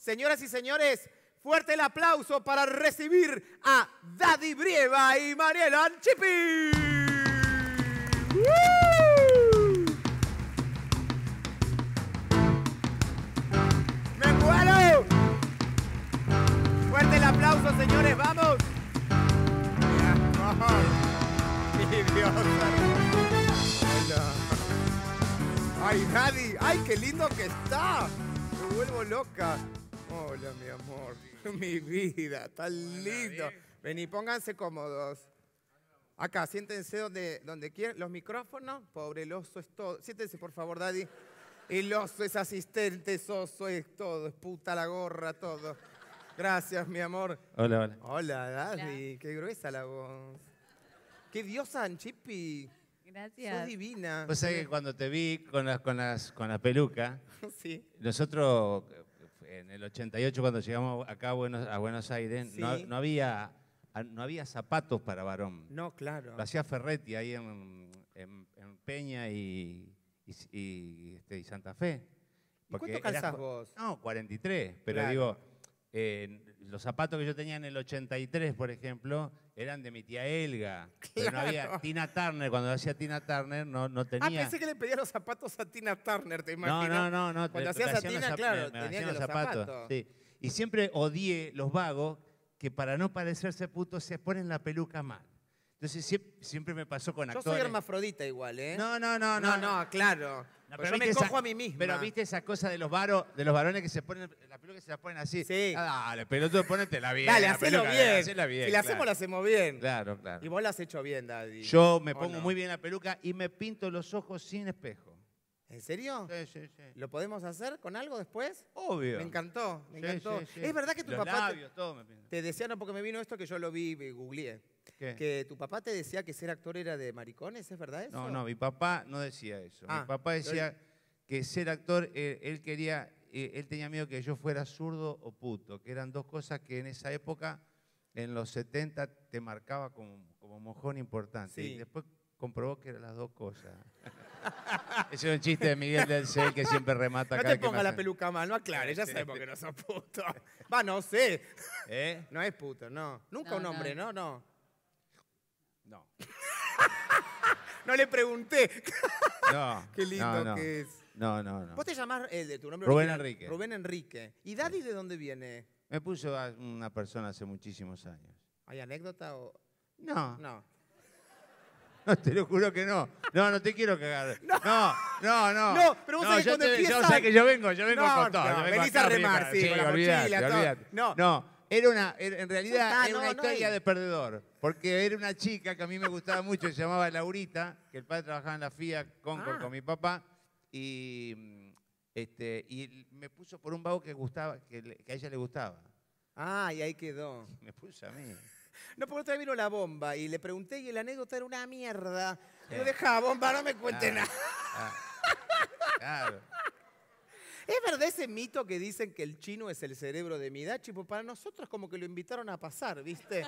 Señoras y señores, fuerte el aplauso para recibir a Daddy Brieva y Mariela Anchipi. ¡Me muero! Fuerte el aplauso, señores, vamos. Ay, Daddy, ay, qué lindo que está. Me vuelvo loca. Hola, mi amor. Mi vida, tan lindo. Vení, pónganse cómodos. Acá, siéntense donde, donde quieran. Los micrófonos, pobre, el oso es todo. Siéntense, por favor, Daddy. El oso es asistente, es oso, es todo, es puta la gorra, todo. Gracias, mi amor. Hola, hola. Hola, Daddy. Qué gruesa la voz. Qué diosa, Anchipi. Gracias. Sos divina. Pues sabés que cuando te vi con las con las con la peluca, sí. nosotros en el 88 cuando llegamos acá a Buenos, Aires, no, había, no había zapatos para varón. No, claro. Lo hacía Ferretti ahí en, Peña este, y, Santa Fe. ¿Y ¿Cuánto vos? No, 43, pero digo los zapatos que yo tenía en el 83, por ejemplo, eran de mi tía Elga. Pero no había Tina Turner. Cuando hacía Tina Turner, no, no ah, tenía. Ah, pensé que le pedía los zapatos a Tina Turner, te imaginas. No, no, no. Cuando hacías a Tina, claro, los zapatos. Y siempre odié los vagos que para no parecerse putos se ponen la peluca mal. Entonces siempre, me pasó con actores. Yo soy hermafrodita igual, ¿eh? No, no, no, no. No, no, claro pero, yo me cojo a mí mismo. Pero viste esa cosa de los de los varones que se ponen la peluca y se la ponen así. Sí. Ah, dale, ponete la bien. Dale, hacelo bien. hacela bien. Si la hacemos, la hacemos bien. Claro, claro. Y vos la has hecho bien, Daddy. Yo me pongo muy bien la peluca y me pinto los ojos sin espejo. ¿En serio? Sí, sí, sí. ¿Lo podemos hacer con algo después? Obvio. Me encantó, me encantó. Sí, sí. Es verdad que tu los papá labios, te, todo me te decía, no, porque me vino esto que yo lo vi y googleé. Que tu papá te decía que ser actor era de maricones, ¿es verdad eso? No, no, mi papá no decía eso. mi ah, papá decía que ser actor, él quería, eh, él tenía miedo que yo fuera zurdo o puto, que eran dos cosas que en esa época, en los 70, te marcaba como, como mojón importante. Y después comprobó que eran las dos cosas. Ese es un chiste de Miguel del Cel que siempre remata No te ponga la peluca mal, no aclares, ya sabemos que no sos puto. Va, no sé. ¿Eh? No es puto, no. Nunca un hombre, no, no. no. No. no le pregunté. No. Qué lindo que es. No, no, no. Vos te llamás eh, de tu nombre. Rubén Enrique. Rubén Enrique. ¿Y Daddy de dónde viene? Me puso una persona hace muchísimos años. ¿Hay anécdota o.? No. No. te lo juro que no. No, no te quiero cagar. No, no, no. No, pero vos no, yo Yo sé que yo vengo, yo vengo con todo. No, venís a remar, sí, con la mochila, No, no. Era una, en realidad era una historia de perdedor, porque era una chica que a mí me gustaba mucho, se llamaba Laurita, que el padre trabajaba en la FIA Concord ah. con mi papá, y, este, y me puso por un vago que, gustaba, que, a ella le gustaba. Ah, y ahí quedó. Me puso a mí. No, porque otra vino la bomba y le pregunté y la anécdota era una mierda. Yo eh. dejaba bomba, no me cuente ah, nada. Ah, claro. ¿Es verdad ese mito que dicen que el chino es el cerebro de Midachi? Pues para nosotros como que lo invitaron a pasar, ¿viste?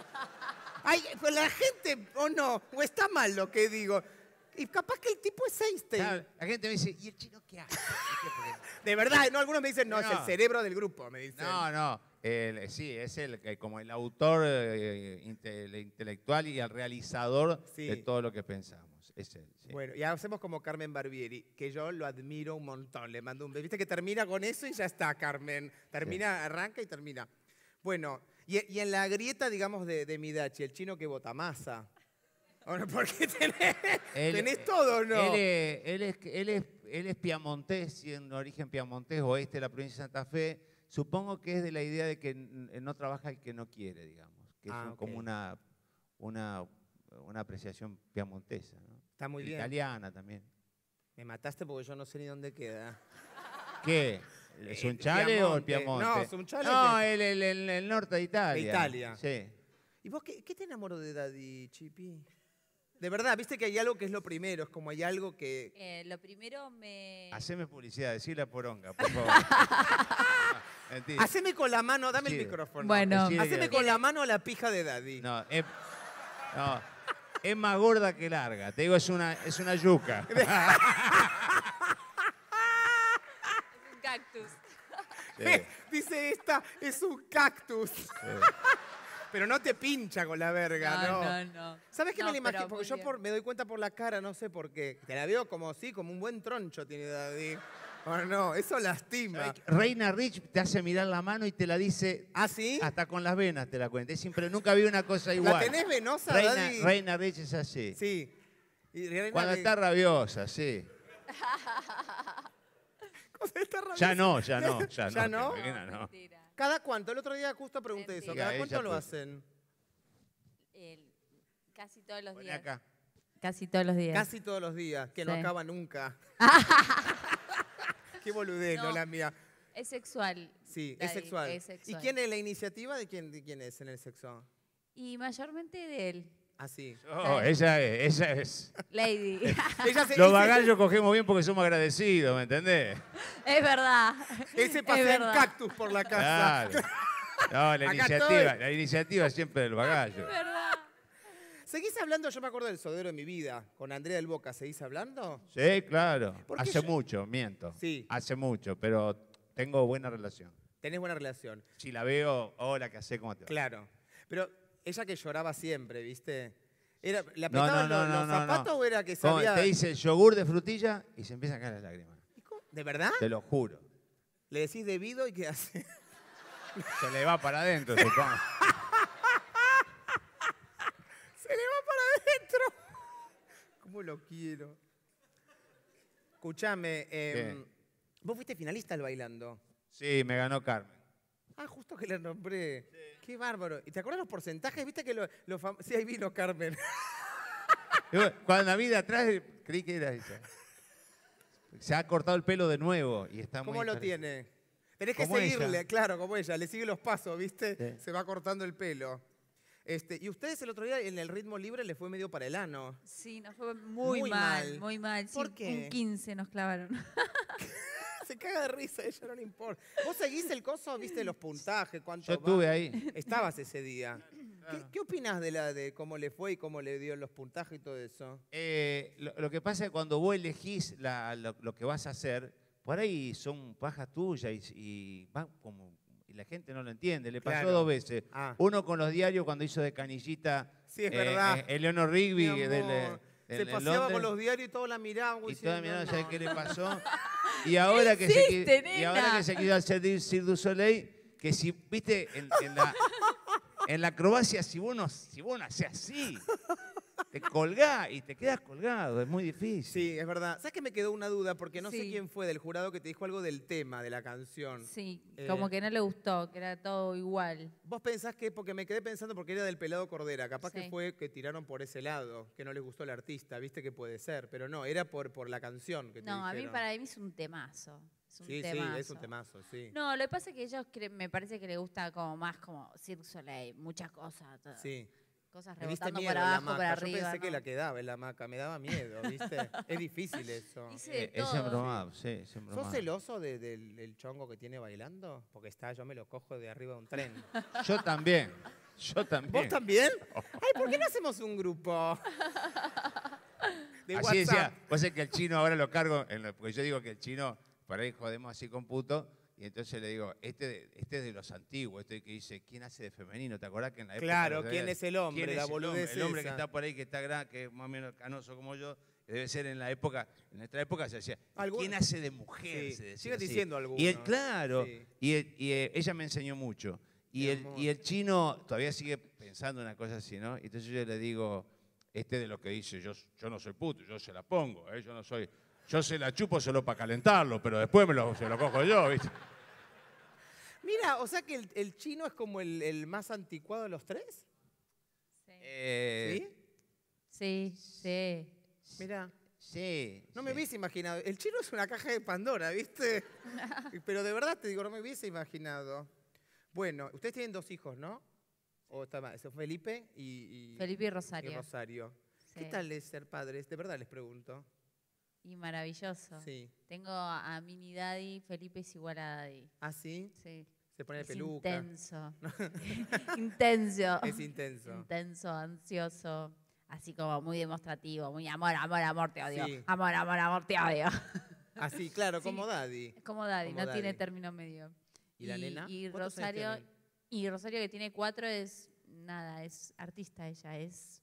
Ay, pues la gente, o no, o está mal lo que digo. Y capaz que el tipo es Einstein. la gente me dice, ¿y el chino qué hace? de verdad, no, algunos me dicen, no, no, es el cerebro del grupo, me dicen. No, no. Eh, sí, es el, eh, como el autor eh, intelectual y el realizador de todo lo que pensamos. Es Bueno, y hacemos como Carmen Barbieri, que yo lo admiro un montón. Le mando un beso. Viste que termina con eso y ya está, Carmen. Termina, arranca y termina. Bueno, y, en la grieta, digamos, de, Midachi, el chino que vota masa. porque tenés, él, todo, ¿no? Él, es, él, es, él en origen piamontés, oeste de la provincia de Santa Fe Supongo que es de la idea de que no trabaja el que no quiere, digamos, que es ah, como una, una, apreciación piamontesa. Está muy Italiana bien. Italiana también. Me mataste porque yo no sé ni dónde queda. ¿Qué? ¿Es eh, un chale o el Piamonte? No, es un chale. No, el, norte de Italia. Italia. Sí. ¿Y vos qué, te enamoró de Daddy Chipi? De verdad, viste que hay algo que es lo primero, es como hay algo que. Eh, lo primero me. Haceme publicidad, decirle a Poronga, por favor. Haceme con la mano, dame el micrófono. Bueno. Haceme con la mano la pija de Daddy. No, es, no, es más gorda que larga. Te digo, es una, es una yuca. Un cactus. Dice esta, es un cactus. Pero no te pincha con la verga, ¿no? No, no, no. sabes qué me la imagino? Porque yo me doy cuenta por la cara, no sé por qué. Te la veo como sí, como un buen troncho tiene Daddy. Bueno, oh, no, eso lastima. Reina Rich te hace mirar la mano y te la dice. ¿Ah, sí? Hasta con las venas te la cuenta. Es siempre, nunca vi una cosa igual. ¿La tenés venosa, Reina, Reina Rich es así. Sí. Cuando está rabiosa, sí. Cuando está rabiosa. Ya no, ya no, ya, no. ¿Cada cuánto? El otro día justo pregunté eso. ¿Cada cuánto lo hacen? casi todos los días. Casi todos los días. Casi todos los días, que no acaba nunca. Qué boludez, no, la mía. Es sexual. Sí, es sexual. ¿Y quién es la iniciativa de quién, quién es en el sexo? Y mayormente de él. Así. Ah, oh, ella es, ella es. Lady. ella se, Los bagallos cogemos bien porque somos agradecidos, ¿me entendés? Es verdad. Ese pasea en cactus por la casa. No, la iniciativa, la iniciativa siempre del bagallo. Es verdad. ¿Seguís hablando? Yo me acuerdo del sodero de mi vida. Con Andrea del Boca, ¿seguís hablando? Sí, claro. Hace mucho, miento. Sí. Hace mucho, pero tengo buena relación. Tenés buena relación. Si la veo, hola, ¿qué hace? ¿Cómo Claro. Pero ella que lloraba siempre, ¿viste? Era, ¿Le apretaban los, zapatos o era que sabía? Te dice yogur de frutilla y se empiezan a caer las lágrimas. ¿De verdad? Te lo juro. Le decís debido y qué hace. Se le va para adentro, supongo. ¿Cómo lo quiero? Escuchame, em, vos fuiste finalista al bailando. Sí, me ganó Carmen. Ah, justo que le nombré. Qué bárbaro. ¿Y te acuerdas los porcentajes? Viste que los... Lo sí, ahí vino Carmen. Cuando la vi de atrás, creí que era ella. Se ha cortado el pelo de nuevo y está ¿Cómo lo tiene? Tenés que seguirle, claro, como ella. Le sigue los pasos, ¿viste? Se va cortando el pelo. Este, y ustedes el otro día en el ritmo libre le fue medio para el ano. Sí, nos fue muy, mal, muy mal. ¿Por qué? Un 15 nos clavaron. Se caga de risa, ella no le importa. ¿Vos seguís el coso, viste los puntajes? Cuánto Yo estuve ahí. Estabas ese día. ¿Qué, opinas opinás de, la, de cómo le fue y cómo le dio los puntajes y todo eso? Eh, lo, que pasa es que cuando vos elegís lo, que vas a hacer, por ahí son paja tuyas y, y van como y la gente no lo entiende. Le pasó dos veces. Ah. Uno con los diarios cuando hizo de canillita Sí, es verdad. Rigby. Se paseaba con los diarios y todo la mirada. Y toda la mirada, ¿sabes qué le pasó? Y ahora, que se, y ahora que se quiso hacer Sir Cirque du Soleil, que si, viste, en, la, en acrobacia, si uno. si vos no así, te colgás y te quedas colgado, es muy difícil. Sí, es verdad. ¿Sabes que me quedó una duda? Porque no sé quién fue del jurado que te dijo algo del tema de la canción. Sí, eh, como que no le gustó, que era todo igual. ¿Vos pensás que, porque me quedé pensando porque era del pelado Cordera, capaz que fue que tiraron por ese lado, que no les gustó el artista, viste que puede ser, pero no, era por, por la canción que te No, a mí para mí es un temazo. Sí, sí, es un temazo, sí. No, lo que pasa es que ellos me parece que le gusta como más como Cirque Soleil, muchas cosas. Sí. Cosas me para abajo, maca. Yo pensé que la quedaba en la maca, me daba miedo, ¿viste? es difícil eso. Eh, es sí, es ¿Sos celoso del, chongo que tiene bailando? Porque está, yo me lo cojo de arriba de un tren. Yo también. Yo también. ¿Vos también? Ay, ¿por qué no hacemos un grupo? De así WhatsApp. decía, Puede que el chino ahora lo cargo, porque yo digo que el chino, por ahí jodemos así con puto, y entonces le digo, este, este es de los antiguos, este que dice, ¿quién hace de femenino? ¿Te acordás que en la época... Claro, ¿quién es el hombre? el hombre, que está por ahí, que está que más o menos canoso como yo, debe ser en la época, en nuestra época se decía, ¿quién hace de mujer? Sí, diciendo algo. Y él, claro, y, ella me enseñó mucho. Y el, y el, chino todavía sigue pensando una cosa así, ¿no? Entonces yo le digo, este de lo que dice, yo, yo no soy puto, yo se la pongo, ¿eh? yo no soy, yo se la chupo solo para calentarlo, pero después me lo, se lo cojo yo, ¿viste? Mira, o sea que el, chino es como el, más anticuado de los tres. Sí. Eh, ¿Sí? Sí, sí. Mira. Sí. No me hubiese imaginado. El chino es una caja de Pandora, ¿viste? Pero de verdad te digo, no me hubiese imaginado. Bueno, ustedes tienen dos hijos, ¿no? O está Felipe y, Felipe y Rosario. ¿Qué tal es ser padres? De verdad les pregunto. Y maravilloso. Sí. Tengo a Mini Daddy, Felipe es igual a Daddy. ¿Ah, sí? Sí. Se pone peluca. Intenso. intenso. Es intenso. Intenso, ansioso. Así como muy demostrativo, muy amor, amor, amor, te odio. Amor, amor, amor, te odio. Así, ah, claro, como Daddy. Como Daddy, no tiene término medio. ¿Y, la nena? y Rosario, y Rosario que tiene cuatro es nada, es artista ella, es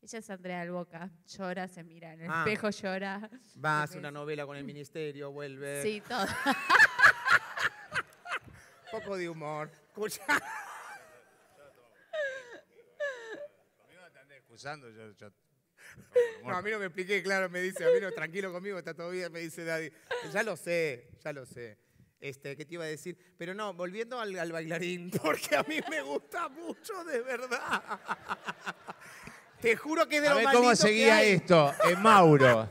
ella es Andrea Alboca, llora, se mira en el ah. espejo, llora. Va, hacer una novela con el ministerio, vuelve. Sí, todo. Poco de humor. Escucha. A no me No, a mí no me expliqué, claro, me dice, a mí no, tranquilo conmigo, está todo bien, me dice Daddy. Ya lo sé, ya lo sé. Este, ¿Qué te iba a decir? Pero no, volviendo al, al bailarín, porque a mí me gusta mucho, de verdad. Te juro que es de A ver cómo seguía esto. Eh, Mauro.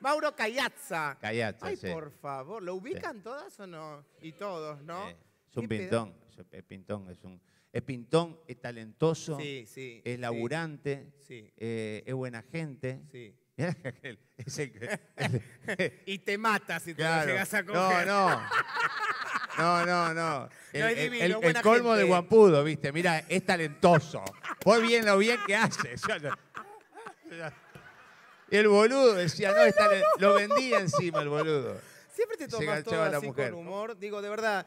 Mauro Cayazza. Cayazza, Ay, por favor. ¿Lo ubican todas o no? Y todos, ¿no? Eh, es un pintón. Es, pintón. Es un. Es pintón, es talentoso, Sí, sí, es laburante, Sí. Eh, es buena gente. Sí. Y te mata si te lo llegas a coger. No, no. No, no, no. El, colmo de guampudo, ¿viste? Mira, es talentoso. Por bien lo bien que haces. Y el boludo decía, no, está, lo vendía encima el boludo. Siempre te tomas todo así con humor. Digo, de verdad,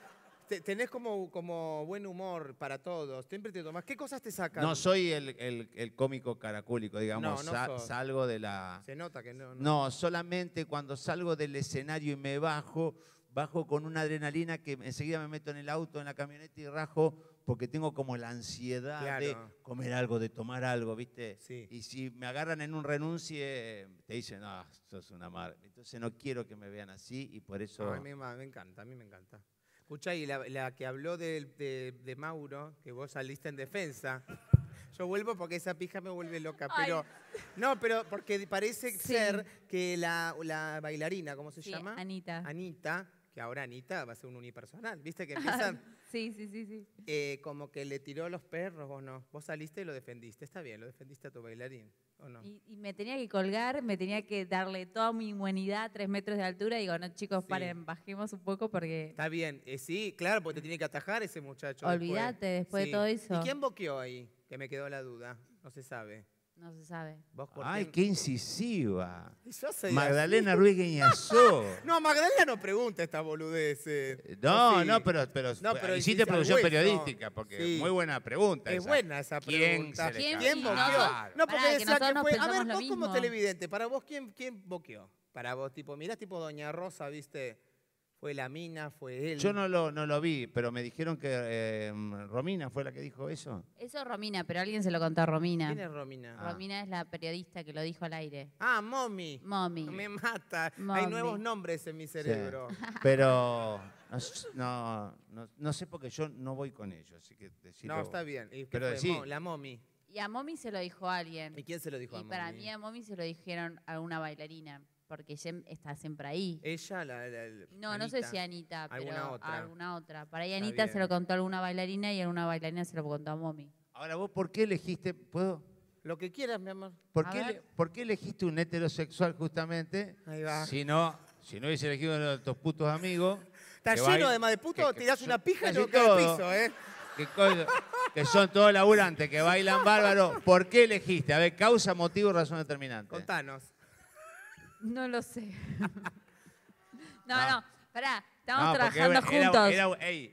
tenés como, como buen humor para todos. Siempre te tomas. ¿Qué cosas te sacan? No soy el, cómico caracúlico, digamos. salgo de la. Se nota que no. No, solamente cuando salgo del escenario y me bajo, bajo con una adrenalina que enseguida me meto en el auto, en la camioneta y rajo porque tengo como la ansiedad de comer algo, de tomar algo, ¿viste? Y si me agarran en un renuncie, te dicen, no, ah, sos una madre. Entonces no quiero que me vean así y por eso... a mí me encanta, a mí me encanta. Escucha, y la, que habló de, Mauro, que vos saliste en defensa. Yo vuelvo porque esa pija me vuelve loca, pero no, pero porque parece ser que la, bailarina, ¿cómo se llama? Anita. Anita que ahora Anita va a ser un unipersonal. ¿Viste que empiezan? sí, sí, sí, sí. Eh, como que le tiró los perros o no. Vos saliste y lo defendiste. Está bien, lo defendiste a tu bailarín. ¿O no? y, me tenía que colgar, me tenía que darle toda mi inmunidad tres metros de altura, y digo, no chicos, paren, bajemos un poco porque... Está bien, eh, sí, claro, porque te tiene que atajar ese muchacho. Olvídate después, de todo eso. ¿Y quién boqueó ahí? Que me quedó la duda, no se sabe. No se sabe. Ay, qué incisiva. Magdalena Ruiz Guiñazó. no, Magdalena no pregunta esta boludez. Eh, no, no, pero, pero, hiciste producción periodística, porque es muy buena pregunta. Es buena esa pregunta. ¿Quién ¿Quién boqueó? No, porque que A ver, como televidente, para vos, ¿quién, quién boqueó? Para vos, tipo, mirás tipo Doña Rosa, viste, fue la mina, fue él. Yo no lo, no lo vi, pero me dijeron que eh, Romina fue la que dijo eso. Eso es Romina, pero alguien se lo contó a Romina. ¿Quién es Romina? Ah. Romina es la periodista que lo dijo al aire. Ah, Mommy. Mommy. Me mata. Hay nuevos nombres en mi cerebro. Pero no, no, no, sé porque yo no voy con ellos, así que No, está bien. pero la Mommy. Y a Mommy se lo dijo alguien. ¿Y quién se lo dijo a Mommy? Y para mí a Mommy se lo dijeron a una bailarina porque Jem está siempre ahí. Ella, la. no, no sé si Anita, pero alguna otra. Para ahí Anita se lo contó a alguna bailarina y a alguna bailarina se lo contó a Momi. Ahora, ¿vos por qué elegiste? ¿Puedo? Lo que quieras, mi amor. ¿Por, qué, ¿por qué, elegiste un heterosexual justamente? Ahí va. Si no, si no hubiese elegido uno de tus putos amigos. Está lleno además de Te tirás una pija y lo te piso, ¿eh? Que, que son todos laburantes, que bailan bárbaro. ¿Por qué elegiste? A ver, causa, motivo, razón determinante. Contanos. No lo sé. no, no, pará, estamos trabajando juntos.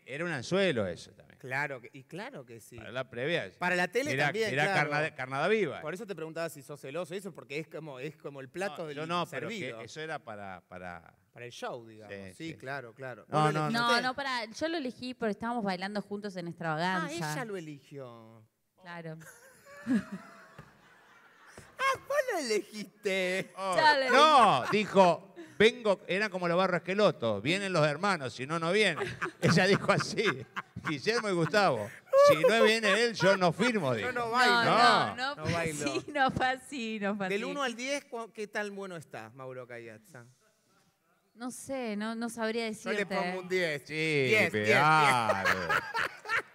Era, un anzuelo eso también. Claro, que- y claro que sí. Para la previa. Para la tele Era, también, claro. carnada viva. Por eso te preguntaba si sos celoso y eso, porque es como, es como el plato del yo no, pero que eso era para, para... Para el show, digamos. Sí, claro, claro. No, no, No, yo lo elegí porque estábamos bailando juntos en Ah, ella lo eligió. Claro. elegiste? Oh. No, dijo, vengo, era como los barros esqueloto, vienen los hermanos, si no, no vienen. Ella dijo así, Guillermo y Gustavo, si no viene él, yo no firmo. Dijo. Yo no bailo. No, no, no, no bailo. Sí, no fue no Del 1 al 10, ¿qué tan bueno está Mauro Cayatza? No sé, no, no sabría decirte. Yo le pongo un 10, sí. 10, 10.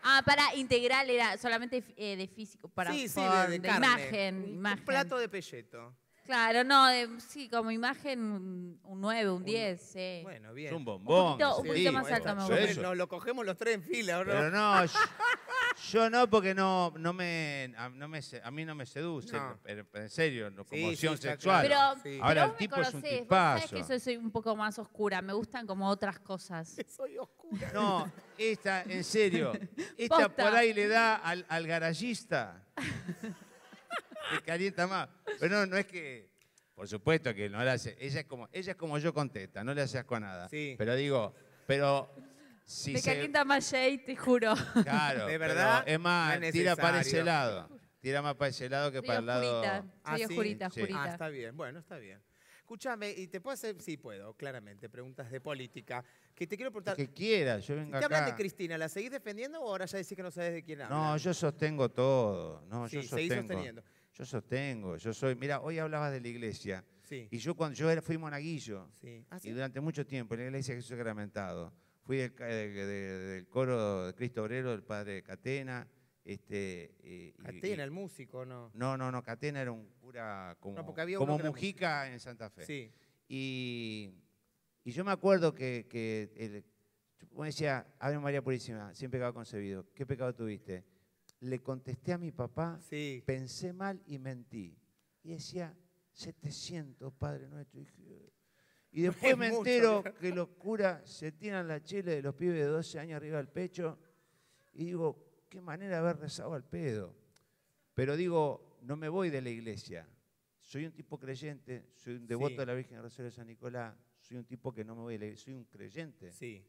Ah, para integral era solamente eh, de físico, para sí, sí, de, imagen, imagen. plato de pelleto. Claro, no, sí, como imagen un 9, un 10, sí. Bueno, bien. un bombón. Un poquito, un poquito más alto me gusta. Nos lo cogemos los tres en fila, bro. ¿no? Pero no, yo, no porque no, no me, a, no me, a mí no me seduce, en serio, como sexual. Pero, Ahora, el tipo es un tipazo. Vos sabés que soy un poco más oscura, me gustan como otras cosas. Soy oscura. No, esta, en serio. Esta por ahí le da al, al garallista. calienta más. Pero no, no es que. Por supuesto que no la hace. Ella es como, ella es como yo contesta, no le asco a nada. Sí. Pero digo, pero. Si Me se- calienta más Jay, te juro. Claro. De verdad, Es más, tira para ese lado. Tira más para ese lado que para el lado. jurita, jurita, ah, jurita. Ah, está bien, bueno, está bien. Escúchame, y te puedo hacer, sí puedo, claramente, preguntas de política. Que te quiero preguntar. Que quiera, yo ¿Te hablan de Cristina? ¿La seguís defendiendo o ahora ya decís que no sabes de quién habla? No, yo sostengo todo. No, sí, yo sostengo. sosteniendo. Yo sostengo, yo soy. Mira, hoy hablabas de la iglesia. Sí. Y yo cuando yo fui monaguillo. Sí. ¿Ah, y durante mucho tiempo en la iglesia de Jesús Sacramentado. Fui del, del coro de Cristo Obrero del Padre Catena este, eh, Catena, el músico, ¿no? No, no, no, Catena era un cura como, Mujica en Santa Fe. Sí. Y, y, yo me acuerdo que, que como decía, Ave María Purísima, sin pecado concebido, ¿qué pecado tuviste? Le contesté a mi papá, pensé mal y mentí. Y decía, 700, Padre nuestro. Y después me entero que los curas se tiran la chile de los pibes de 12 años arriba del pecho y digo, qué manera de haber rezado al pedo. Pero digo, no me voy de la iglesia. Soy un tipo creyente, soy un devoto de la Virgen de Rosario de San Nicolás, soy un tipo que no me voy de la iglesia, soy un creyente. Sí.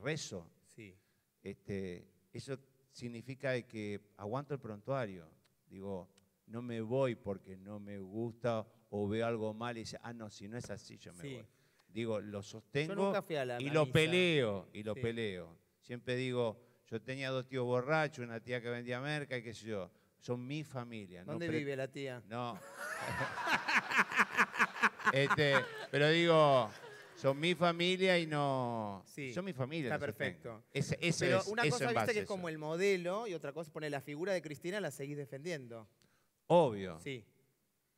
Rezo. Sí. Este, eso significa que aguanto el prontuario. Digo, no me voy porque no me gusta o veo algo mal y dice, ah, no, si no es así, yo me voy. Digo, lo sostengo y lo peleo, y lo peleo. Siempre digo, yo tenía dos tíos borrachos, una tía que vendía merca y qué sé yo. Son mi familia. ¿Dónde vive la tía? No. Este, pero digo, son mi familia y no. son mi familia. Está perfecto. Es, Pero una cosa viste que es como el modelo y otra cosa pone la figura de Cristina la seguís defendiendo. Obvio. Sí.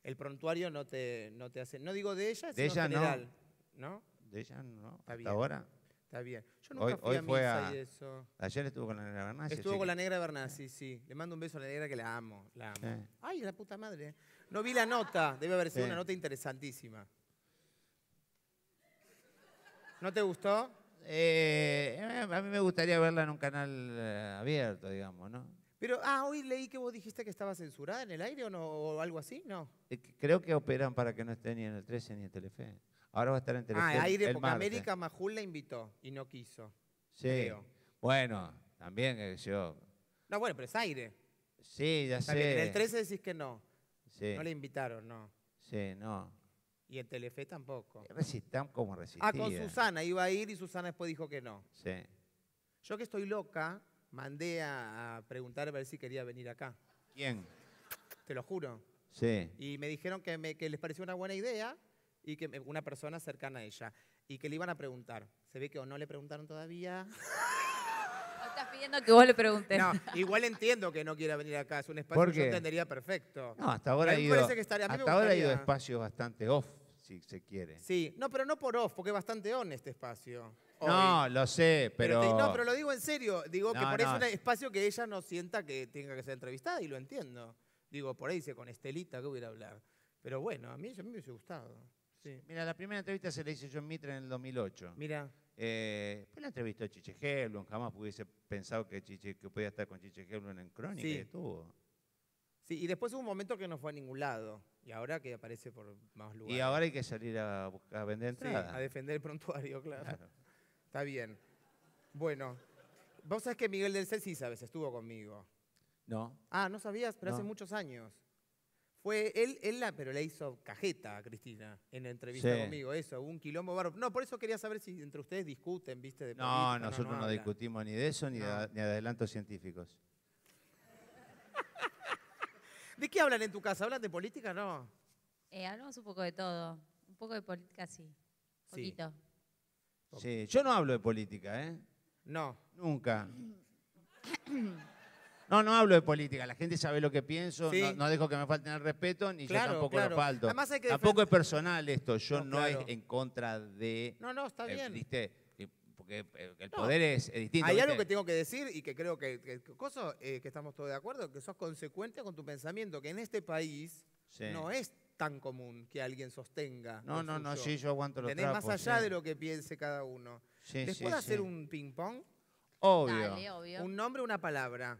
El prontuario no te, no te hace. No digo de ella, de ella general, no. De ella no. Está ahora. Está bien. Yo nunca fui a misa y eso. Ayer estuvo con la negra Bernassi. Estuvo con la negra Bernassi, eh. sí. Le mando un beso a la negra que la amo, la eh. Ay, la puta madre. Eh. No vi la nota, debe haber sido una nota interesantísima. ¿No te gustó? a mí me gustaría verla en un canal abierto, digamos, ¿no? Pero, ah, hoy leí que vos dijiste que estaba censurada en el aire o, no, o algo así, ¿no? Creo que operan para que no esté ni en el 13 ni en Telefe. Ahora va a estar en ah, televisión. Ah, aire, América Majul la invitó y no quiso. Sí. Bueno, también que yo. No, bueno, pero es aire. Sí, ya sé. en el 13 decís que no. Sí. No le invitaron, no. Sí, no. Y en Telefe tampoco. Resistan como Ah, con Susana, iba a ir y Susana después dijo que no. Sí. Yo que estoy loca, mandé a preguntar a ver si quería venir acá. ¿Quién? Te lo juro. Sí. Y me dijeron que, que les pareció una buena idea y que una persona cercana a ella y que le iban a preguntar. Se ve que o no le preguntaron todavía. O estás pidiendo que vos le preguntes. No, igual entiendo que no quiera venir acá, es un espacio que yo entendería perfecto. No, hasta ahora ha ido, estaría, hasta ahora ha ido espacios bastante off, si se quiere. Sí, no, pero no por off, porque es bastante on este espacio. No, lo sé, pero... pero no, pero lo digo en serio. Digo que por eso es un espacio que ella no sienta que tenga que ser entrevistada y lo entiendo. Digo, por ahí dice, con Estelita, que hubiera hablar? Pero bueno, a mí, a mí me hubiese gustado. Mira, la primera entrevista se la hice yo en Mitre en el 2008. Mira. Eh, pues la entrevistó Chiche Helblum, jamás hubiese pensado que, podía estar con Chiche Helblum en Crónica sí. y estuvo. Sí, y después hubo un momento que no fue a ningún lado. Y ahora que aparece por más lugares. Y ahora hay que salir a, vender a defender el prontuario, claro. Está bien. Bueno, vos sabés que Miguel del Cel sí sabes, estuvo conmigo. No. Ah, no sabías, pero hace muchos años. Fue él, él la, pero le hizo cajeta a Cristina en la entrevista conmigo, eso, un quilombo barro. No, por eso quería saber si entre ustedes discuten, ¿viste? De no, nosotros no, discutimos ni de eso ni, de, ni adelantos científicos. ¿De qué hablan en tu casa? ¿Hablan de política no? Eh, hablamos un poco de todo. Un poco de política sí. poquito. Sí, yo no hablo de política, ¿eh? No. Nunca. No, no hablo de política. La gente sabe lo que pienso. No, dejo que me falten el respeto, ni yo tampoco lo falto. tampoco es personal esto. Yo no, es en contra de. No, no, está bien. Porque eh, el poder es, distinto. Hay algo que tengo que decir y que creo eh, que, estamos todos de acuerdo, que sos consecuente con tu pensamiento, que en este país no es tan común que alguien sostenga. No, no, no, sí, yo aguanto los Tenés más allá de lo que piense cada uno. Se puede hacer un ping-pong? Obvio. Un nombre, una palabra.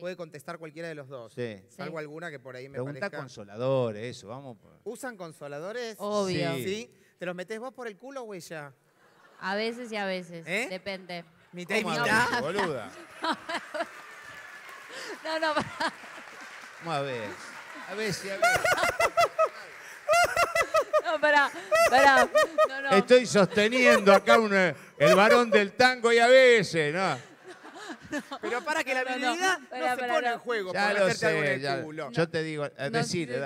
Puede contestar cualquiera de los dos. Sí. Salvo alguna que por ahí me Pregunta consoladores, eso, vamos. ¿Usan consoladores? Obvio. Sí. ¿Te los metes vos por el culo o ella? A veces y a veces. ¿Eh? Depende. Mi y mitad? boluda. No, no, Vamos a ver. A veces y a veces. No, pará, Estoy sosteniendo acá eh, el varón del tango y a veces, ¿no? Pero para que la virilidad no, se pone en juego Para por lo hacerte algo en el culo. Yo te digo, eh, no, decir,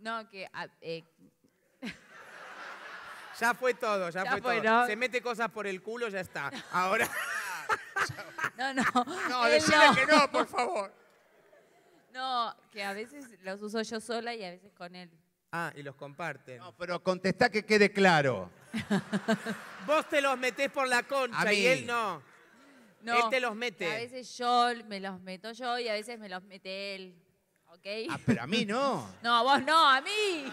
No, que... Ah, eh, ya fue todo, ya, fue, todo. Se mete cosas por el culo, ya está. Ahora... no, no. No, decirle que no, por favor. No, que a veces los uso yo sola y a veces con él. Ah, y los comparten. No, pero contestá que quede claro. Vos te los metés por la concha y él no. No. te los mete. A veces yo me los meto yo y a veces me los mete él. ¿Ok? Ah, pero a mí no. no, vos no, a mí.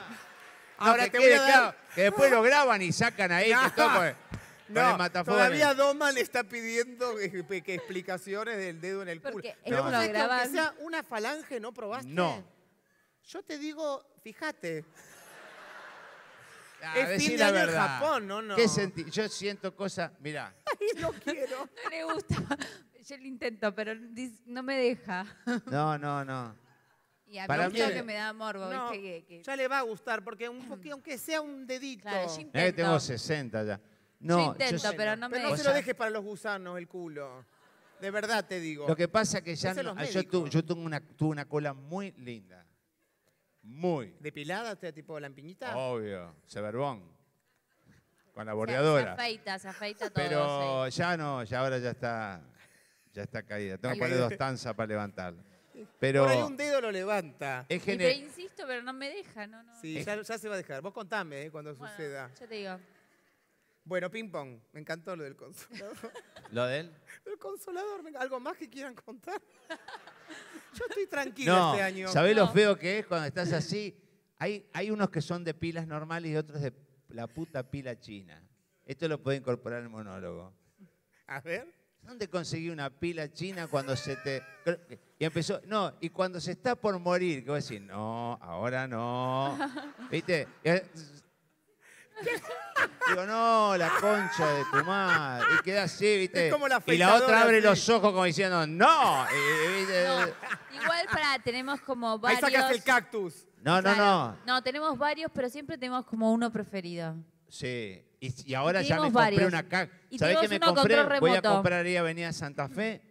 Ahora te voy a dar... que después lo graban y sacan a No, todavía Doman está pidiendo que, explicaciones del dedo en el culo. no, no, una falange no probaste. No. Yo te digo, fíjate. Ah, es fin de año Japón, ¿no? no. ¿Qué sentí? Yo siento cosas. Mirá. no quiero. No le gusta. Yo lo intento, pero no me deja. No, no, no. Y a mí que me da morbo. Ya le va a gustar, porque un mm. aunque sea un dedito. Claro, yo tengo 60 ya. No, yo intento, pero no me Pero no se lo dejes para los gusanos el culo. De verdad te digo. Lo que pasa es que ya no- ah, yo, yo tuve una cola muy linda. Muy. ¿Depilada este tipo lampiñita? Obvio, Severbón. Con la bordeadora. Se, afeita, se afeita todo. Pero ya no, ya ahora ya está, ya está caída. Tengo que poner dos tanzas para levantar Pero Por un dedo lo levanta. y te insisto, pero no me deja. No, Sí, ya, se va a dejar. Vos contame eh, cuando suceda. Yo te digo. Bueno, ping-pong. Me encantó lo del consolador. ¿Lo de él? El consolador. ¿Algo más que quieran contar? Yo estoy tranquilo este año. ¿Sabés lo feo que es cuando estás así? Hay, hay unos que son de pilas normales y otros de la puta pila china. Esto lo puede incorporar el monólogo. A ver. ¿Dónde conseguí una pila china cuando se te.? Y empezó. No, y cuando se está por morir, que a decir, no, ahora no. ¿Viste? Eh, Digo, no, la concha de tu madre. Y queda así, ¿viste? y la otra abre los ojos como diciendo, no. Igual para, tenemos como varios. Ahí sacaste el cactus. No, no, no. No, tenemos varios, pero siempre tenemos como uno preferido. Sí. Y, ahora ya me compré una cactus. ¿Sabés qué me compré? Voy a comprar ahí Avenida Santa Fe,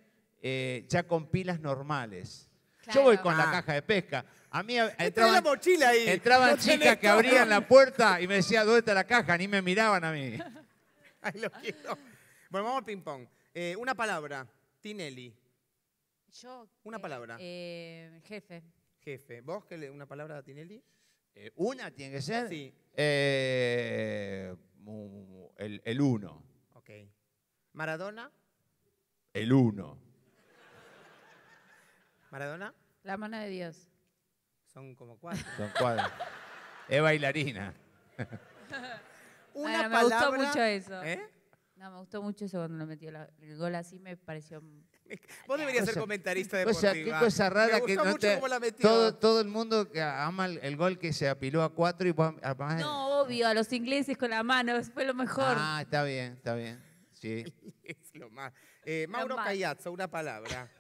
eh, ya con pilas normales. Yo voy con la ah. caja de pesca. A mí entraban, la mochila ahí. entraban chicas que abrían la puerta y me decía ¿dónde está la caja? Ni me miraban a mí. Bueno, vamos al ping-pong. Eh, una palabra, Tinelli. Yo. Una eh, palabra. Eh, jefe. Jefe. ¿Vos qué le, una palabra a Tinelli? una tiene que ser. Sí. el, el uno. Ok. Maradona. El uno. Maradona. La mano de Dios. Son como cuatro. Son cuatro. es bailarina. Una palabra... Me gustó mucho eso. ¿Eh? No, me gustó mucho eso cuando lo metió el gol así, me pareció... Vos deberías ser comentarista de O sea, qué cosa rara me que no te, cómo la metió. Todo, todo el mundo que ama el, gol que se apiló a cuatro y ah, No, obvio, a los ingleses con la mano, fue lo mejor. Ah, está bien, está bien. Sí. es lo más. Eh, Mauro Callazza, una palabra.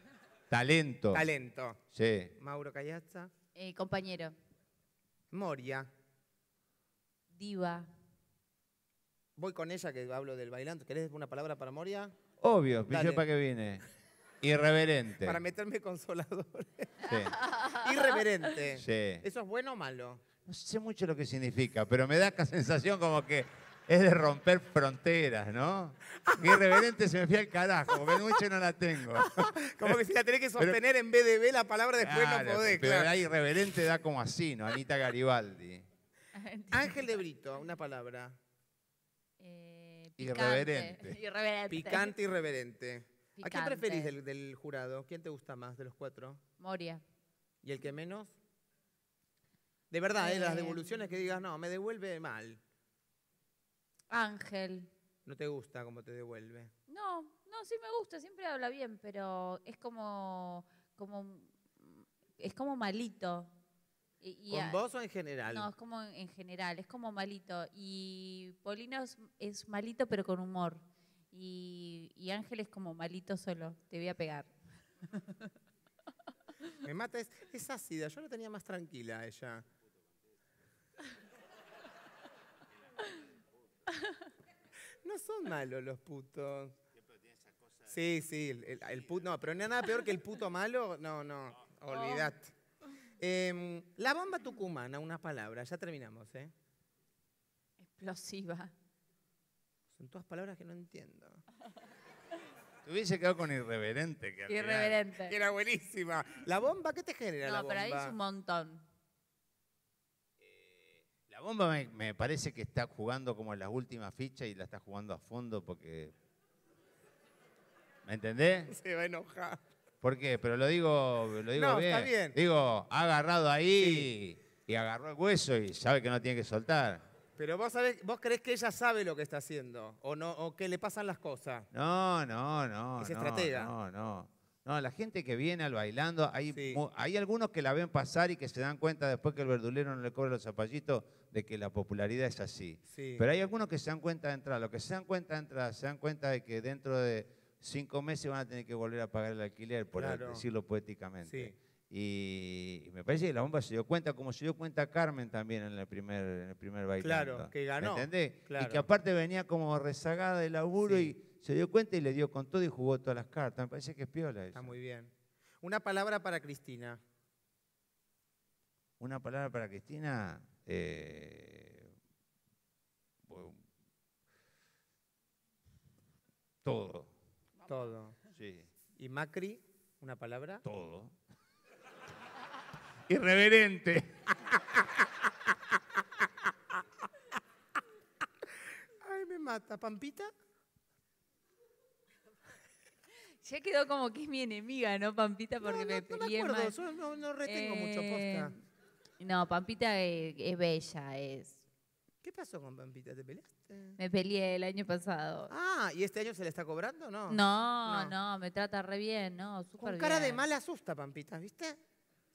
Talento. Talento. Sí. Mauro Cayazza. Eh, compañero. Moria. Diva. Voy con ella que hablo del bailando. ¿Querés una palabra para Moria? Obvio, pillo para qué viene. Irreverente. Para meterme consolador. Irreverente. Sí. ¿Eso es bueno o malo? No sé mucho lo que significa, pero me da esta sensación como que es de romper fronteras, ¿no? Mi irreverente se me fía el carajo, Benuche no la tengo. Como que si la tenés que sostener en vez de la palabra después no podés. Pero claro. la irreverente da como así, ¿no? Anita Garibaldi. Ángel de Brito, una palabra. Eh, irreverente. irreverente. Picante, irreverente. ¿A quién preferís del, del jurado? ¿Quién te gusta más de los cuatro? Moria. ¿Y el que menos? De verdad, ¿eh? las eh, devoluciones que digas, no, me devuelve mal. Ángel. ¿No te gusta cómo te devuelve? No, no, sí me gusta, siempre habla bien, pero es como, como, es como malito. Y, ¿Con vos o en general? No, es como en general, es como malito. Y Polino es, malito pero con humor. Y, Ángel es como malito solo, te voy a pegar. me mata, es, es ácida, yo la tenía más tranquila ella. No son malos los putos. Sí, sí, el, puto. No, pero no hay nada peor que el puto malo. No, no, olvidate. Em, la bomba tucumana, una palabra, ya terminamos, ¿eh? Explosiva. Son todas palabras que no entiendo. Te hubiese quedado con irreverente. Que Irreverente. Era buenísima. ¿La bomba qué te genera la bomba? No, pero ahí es un montón. Bomba me, parece que está jugando como las últimas fichas y la está jugando a fondo porque. ¿Me entendés? Se va a enojar. ¿Por qué? Pero lo digo, lo digo no, bien. Está bien. Digo, ha agarrado ahí y agarró el hueso y sabe que no tiene que soltar. Pero vos, sabés, vos crees que ella sabe lo que está haciendo o no o que le pasan las cosas. No, no, no. Es No, no. No, la gente que viene al bailando, hay, hay algunos que la ven pasar y que se dan cuenta después que el verdulero no le cobre los zapallitos de que la popularidad es así. Pero hay algunos que se dan cuenta de entrar. Los que se dan cuenta de entrar, se dan cuenta de que dentro de cinco meses van a tener que volver a pagar el alquiler, por decirlo poéticamente. Y me parece que la bomba se dio cuenta, como se dio cuenta Carmen también en el primer, en el primer bailando. Claro, que ganó. entendés? Y que aparte venía como rezagada de laburo y se dio cuenta y le dio con todo y jugó todas las cartas. Me parece que es piola eso. Está muy bien. Una palabra para Cristina. Una palabra para Cristina. Eh, todo. Todo. Sí. ¿Y Macri? ¿Una palabra? Todo. Irreverente. Ay, me mata. ¿Pampita? Ya quedó como que es mi enemiga, ¿no, Pampita? Porque no, no, me no me acuerdo, No, retengo mucho eh, posta. No, Pampita e, es, bella, es. ¿Qué pasó con Pampita? ¿Te peleaste? Me peleé el año pasado. Ah, ¿y este año se la está cobrando no? No, no, me trata re bien, ¿no? con cara de mal asusta, Pampita, ¿viste?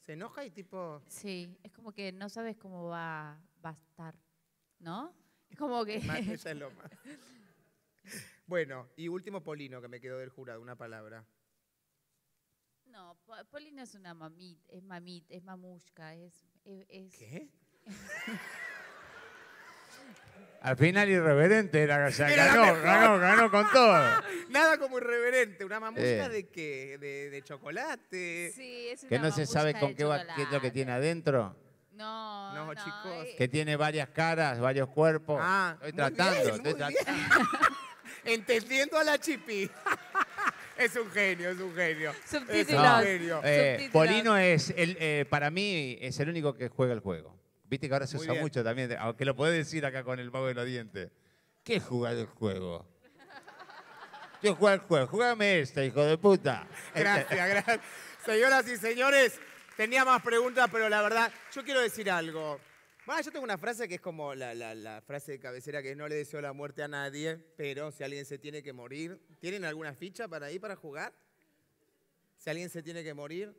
Se enoja y tipo. Sí, es como que no sabes cómo va, va a estar, ¿no? Es como que. Bueno, y último Polino, que me quedó del jurado, una palabra. No, Polino es una mamit, es mamit, es mamushka, es... es, ¿Qué? Al final irreverente era, ganó, ganó, ganó con todo. Nada como irreverente, una mamushka de qué, de, de chocolate. Sí, es Que no se sabe con qué, va- lo que tiene adentro. No, No, chicos. Eh, que tiene varias caras, varios cuerpos. Ah, estoy tratando, estoy tratando entendiendo a la chipi. es un genio, es un genio. Subtitulado. Es un genio. Eh, Polino es, eh, para mí, es el único que juega el juego. Viste que ahora se usa mucho también, aunque lo podés decir acá con el mago de los dientes. ¿Qué jugar el juego? ¿Qué juega el juego. Jugame esto, hijo de puta. Gracias, gracias. Señoras y señores, tenía más preguntas, pero la verdad, yo quiero decir algo. Bueno, yo tengo una frase que es como la, frase de cabecera que no le deseo la muerte a nadie, pero si alguien se tiene que morir, ¿tienen alguna ficha para ahí para jugar? Si alguien se tiene que morir,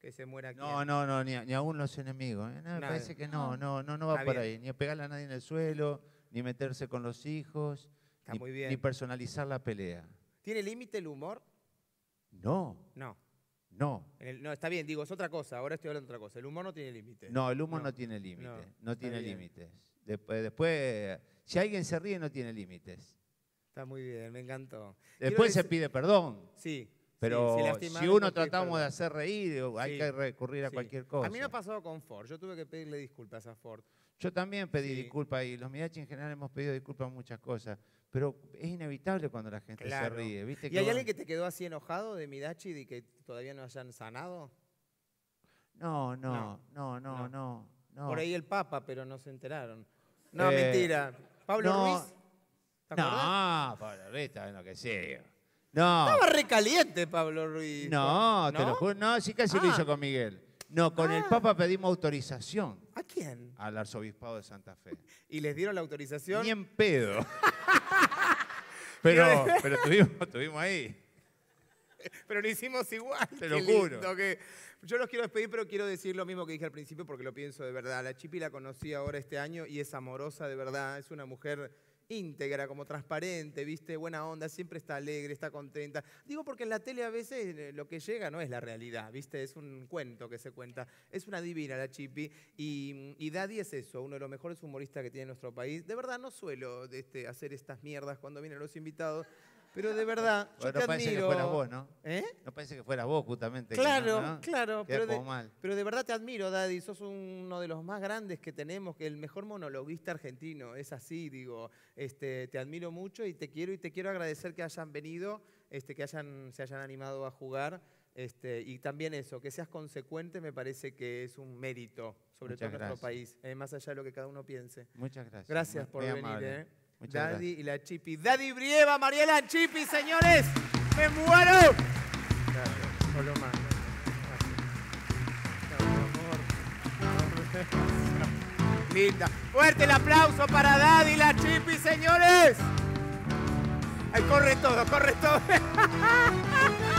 que se muera aquí. No, no, no, ni aún ni enemigos. ¿eh? me parece que no, no, no, no va por ahí. Ni pegarle a nadie en el suelo, ni meterse con los hijos, ni, ni personalizar la pelea. ¿Tiene límite el humor? No. No. No. no, está bien, digo, es otra cosa, ahora estoy hablando de otra cosa. El humor no tiene límites. No, el humor no, tiene límites, no, tiene límites. Después, después, si alguien se ríe, no tiene límites. Está muy bien, me encantó. Después se pide perdón. Sí, pero si uno tratamos de hacer reír, hay que recurrir a cualquier cosa. A mí me ha pasado con Ford. Yo tuve que pedirle disculpas a Ford. Yo también pedí disculpas y los midachi en general hemos pedido disculpas a muchas cosas. Pero es inevitable cuando la gente se ríe. ¿Y hay alguien que te quedó así enojado de Midachi y que todavía no hayan sanado? No, no, no, no, no. Por ahí el Papa, pero no se enteraron. No, eh, mentira. ¿Pablo Ruiz? ¿te no, Pablo Ruiz está en lo que sea. No. Estaba recaliente Pablo Ruiz. No, te lo juro. No, sí casi lo hizo ah. con Miguel. No, con el ah. Papa pedimos autorización ¿A quién? al arzobispado de Santa Fe. ¿Y les dieron la autorización? Ni en pedo. Pero, estuvimos, ahí. Pero lo hicimos igual. Te lo juro. que- Yo los quiero despedir, pero quiero decir lo mismo que dije al principio porque lo pienso de verdad. La Chipi la conocí ahora este año y es amorosa de verdad. Es una mujer íntegra, como transparente, viste, buena onda, siempre está alegre, está contenta. Digo porque en la tele a veces eh, lo que llega no es la realidad, viste, es un cuento que se cuenta. Es una divina la Chipi y, Daddy es eso, uno de los mejores humoristas que tiene nuestro país. De verdad no suelo este, hacer estas mierdas cuando vienen los invitados. Pero de verdad, te no parece que fueras vos, ¿no? ¿Eh? No parece que fueras vos justamente. Claro, claro. Pero de, verdad te admiro, Daddy. Sos uno de los más grandes que tenemos, que el mejor monologuista argentino. Es así, digo. Este, te admiro mucho y te quiero y te quiero agradecer que hayan venido, este, que hayan, se hayan animado a jugar. Este, y también eso, que seas consecuente me parece que es un mérito, sobre todo en nuestro país, ¿eh? más allá de lo que cada uno piense. Muchas gracias. Gracias por venir. Daddy y la Chipi. Daddy Brieva, Mariela Chipi, señores. ¡Me muero! Linda. Fuerte el aplauso para Daddy y la Chipi, señores. Ay, corre todo, corre todo.